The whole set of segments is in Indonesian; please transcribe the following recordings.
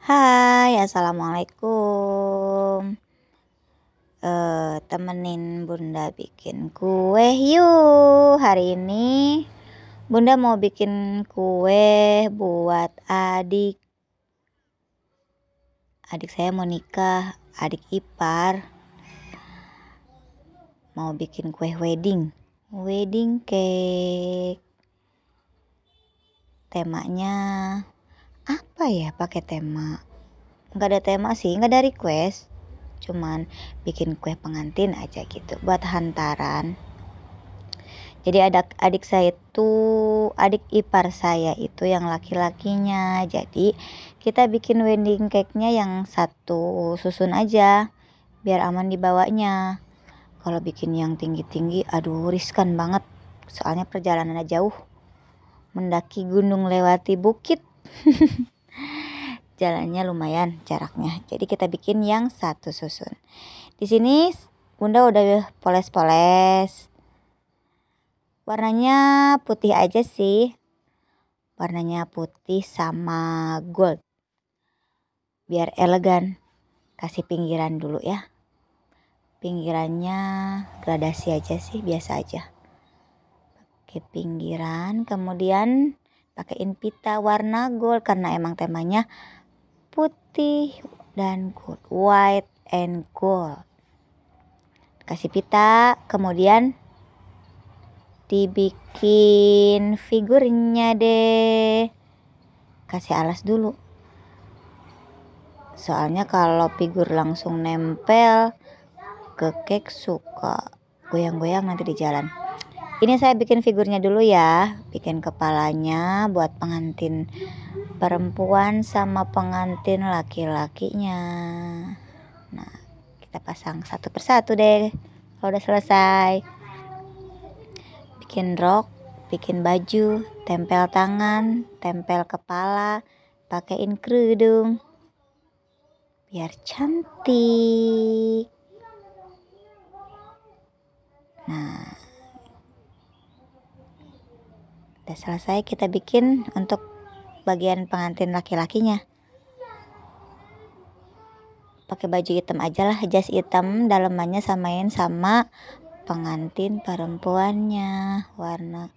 Hai, assalamualaikum. Uh, temenin Bunda bikin kue yuk. Hari ini Bunda mau bikin kue buat adik. Adik saya mau nikah, adik ipar. Mau bikin kue wedding, wedding cake. Temanya apa ya pakai tema? Nggak ada tema sih, nggak ada request. Cuman bikin kue pengantin aja gitu buat hantaran. Jadi ada adik saya itu adik ipar saya itu yang laki-lakinya. Jadi kita bikin wedding cake-nya yang satu susun aja biar aman dibawanya. Kalau bikin yang tinggi-tinggi aduh riskan banget. Soalnya perjalanannya jauh. Mendaki gunung lewati bukit. jalannya lumayan jaraknya. Jadi kita bikin yang satu susun. Di sini Bunda udah poles-poles. Warnanya putih aja sih. Warnanya putih sama gold. Biar elegan. Kasih pinggiran dulu ya. Pinggirannya gradasi aja sih, biasa aja. Pakai pinggiran, kemudian pakaiin pita warna gold karena emang temanya putih dan gold, white and gold. Kasih pita, kemudian dibikin figurnya deh. Kasih alas dulu. Soalnya kalau figur langsung nempel ke cake suka goyang-goyang nanti di jalan. Ini saya bikin figurnya dulu ya, bikin kepalanya buat pengantin perempuan sama pengantin laki-lakinya nah kita pasang satu persatu deh kalau udah selesai bikin rok bikin baju tempel tangan tempel kepala pakaiin kerudung biar cantik nah udah selesai kita bikin untuk bagian pengantin laki-lakinya pakai baju hitam aja lah jas hitam dalamannya samain sama pengantin perempuannya warna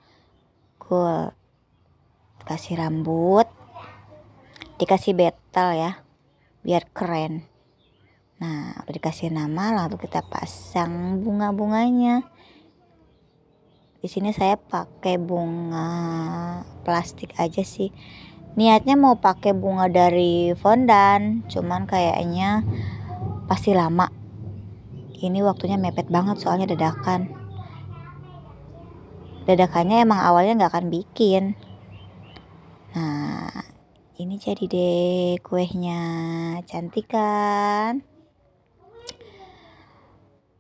gold kasih rambut dikasih betel ya biar keren nah dikasih nama lalu kita pasang bunga-bunganya di sini saya pakai bunga plastik aja sih niatnya mau pakai bunga dari fondan cuman kayaknya pasti lama ini waktunya mepet banget soalnya dadakan dadakannya emang awalnya nggak akan bikin nah ini jadi deh kuenya cantik kan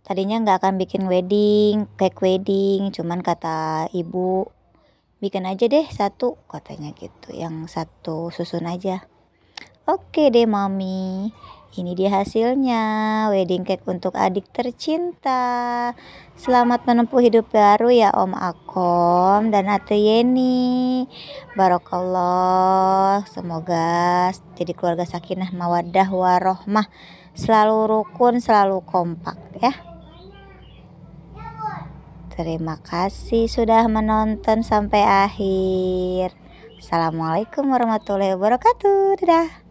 tadinya nggak akan bikin wedding cake wedding cuman kata ibu bikin aja deh satu katanya gitu yang satu susun aja oke deh mami ini dia hasilnya wedding cake untuk adik tercinta selamat menempuh hidup baru ya om akom dan ate yeni barokallah semoga jadi keluarga sakinah mawadah warohmah selalu rukun selalu kompak ya Terima kasih sudah menonton sampai akhir. Assalamualaikum warahmatullahi wabarakatuh. Dadah.